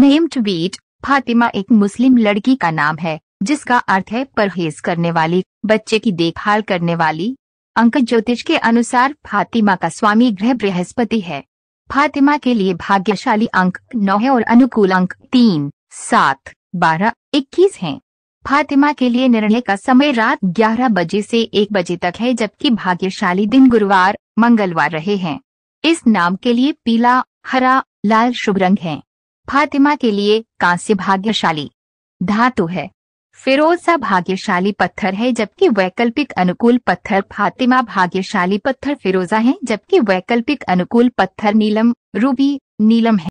name to beat Fatima एक मुस्लिम लड़की का नाम है जिसका अर्थ है परहेज करने वाली बच्चे की देखभाल करने वाली अंक ज्योतिष के अनुसार फातिमा का स्वामी ग्रह बृहस्पति है फातिमा के लिए भाग्यशाली अंक नौ है और अनुकूल अंक तीन सात बारह इक्कीस है फातिमा के लिए निर्णय का समय रात ग्यारह बजे से एक बजे तक है जबकि भाग्यशाली दिन गुरुवार मंगलवार रहे हैं इस नाम के लिए पीला हरा लाल शुभ रंग है फातिमा के लिए कांस्य भाग्यशाली धातु है फिरोजा भाग्यशाली पत्थर है जबकि वैकल्पिक अनुकूल पत्थर फातिमा भाग्यशाली पत्थर फिरोजा है जबकि वैकल्पिक अनुकूल पत्थर नीलम रूबी नीलम है